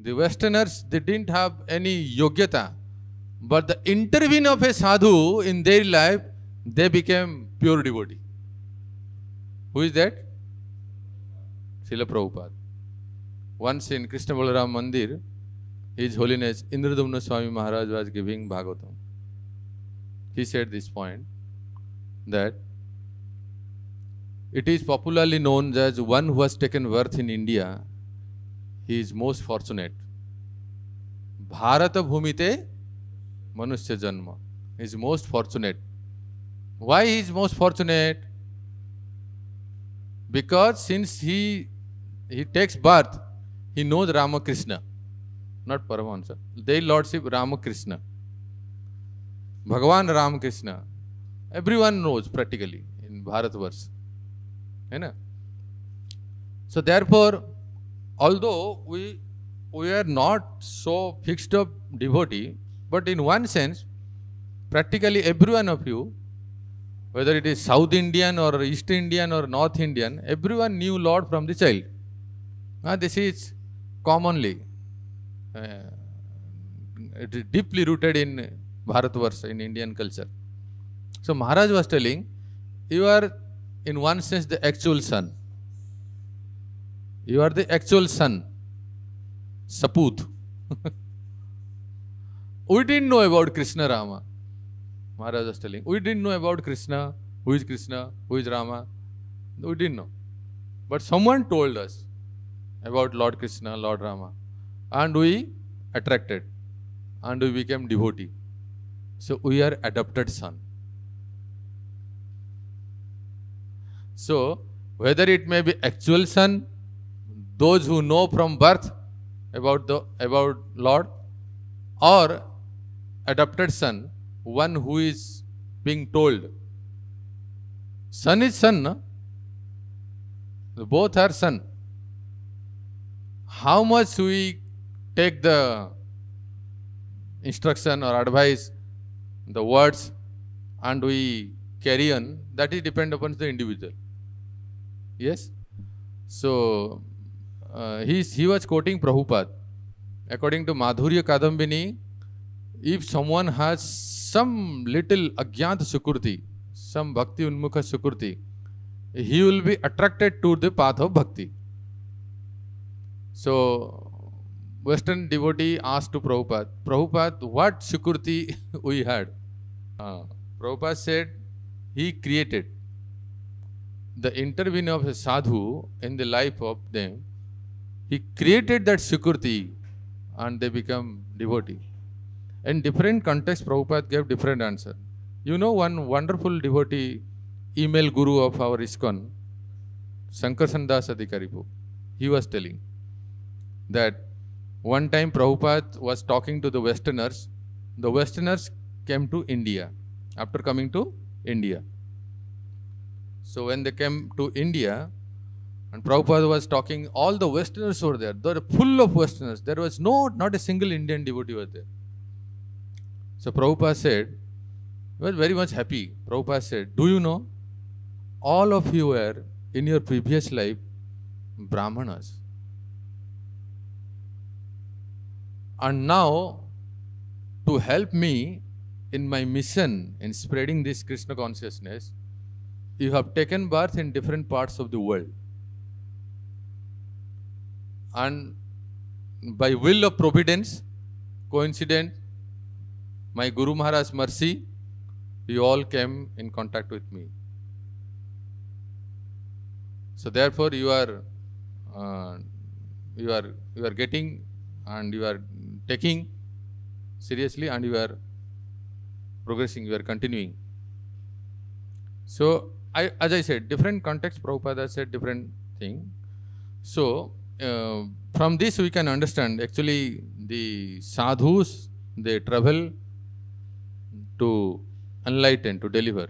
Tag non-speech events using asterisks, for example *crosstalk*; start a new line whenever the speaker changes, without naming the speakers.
The Westerners, they didn't have any yogyata. But the intervene of a sadhu in their life, they became pure devotee. Who is that? Srila Prabhupada. Once in Krishna Balaram Mandir, His Holiness Indradumna Swami Maharaj was giving Bhagavatam. He said this point that it is popularly known as one who has taken birth in India he is most fortunate Bharat भूमिते मनुष्य जन्म is most fortunate why is most fortunate because since he he takes birth, he knows Ramakrishna, not Paramahansa. They lordship Ramakrishna. Bhagavan Ramakrishna. Everyone knows practically in Bharatverse. You know? So therefore, although we, we are not so fixed up devotee, but in one sense, practically everyone of you, whether it is South Indian or East Indian or North Indian, everyone knew Lord from the child. Now, ah, this is commonly uh, it is deeply rooted in Bharatvarsa, in Indian culture. So, Maharaj was telling, you are in one sense the actual son. You are the actual son, Saput. *laughs* we didn't know about Krishna Rama. Maharaj was telling, we didn't know about Krishna, who is Krishna, who is Rama. We didn't know. But someone told us about Lord Krishna, Lord Rama. And we attracted. And we became devotee. So we are adopted son. So whether it may be actual son those who know from birth about the about Lord, or adopted son, one who is being told. Son is son. Both are son. How much we take the instruction or advice, the words, and we carry on, that is depend upon the individual. Yes? So uh, he, he was quoting Prabhupada. According to Madhurya Kadambini, if someone has some little agyant sukurti, some bhakti unmukha sukurti, he will be attracted to the path of bhakti. So, Western devotee asked to Prabhupada, Prabhupada, what sukurti we had? Uh, Prabhupada said, he created the intervention of a sadhu in the life of them He created that Sukurti and they become devotee. In different contexts, Prabhupada gave different answer. You know one wonderful devotee, email guru of our ISKCON, Sankarsan Das Adhikaripu, he was telling that one time Prabhupada was talking to the Westerners. The Westerners came to India after coming to India. So when they came to India, and Prabhupada was talking, all the Westerners were there. They were full of Westerners. There was no, not a single Indian devotee was there. So Prabhupada said, he was very much happy. Prabhupada said, Do you know, all of you were in your previous life Brahmanas. And now, to help me in my mission in spreading this Krishna consciousness, you have taken birth in different parts of the world and by will of providence, coincident, my Guru Maharaj's mercy, you all came in contact with me. So therefore, you are uh, you are you are getting and you are taking seriously and you are progressing, you are continuing. So I, as I said, different context, Prabhupada said different thing. So uh, from this we can understand actually the sadhus, they travel to enlighten, to deliver.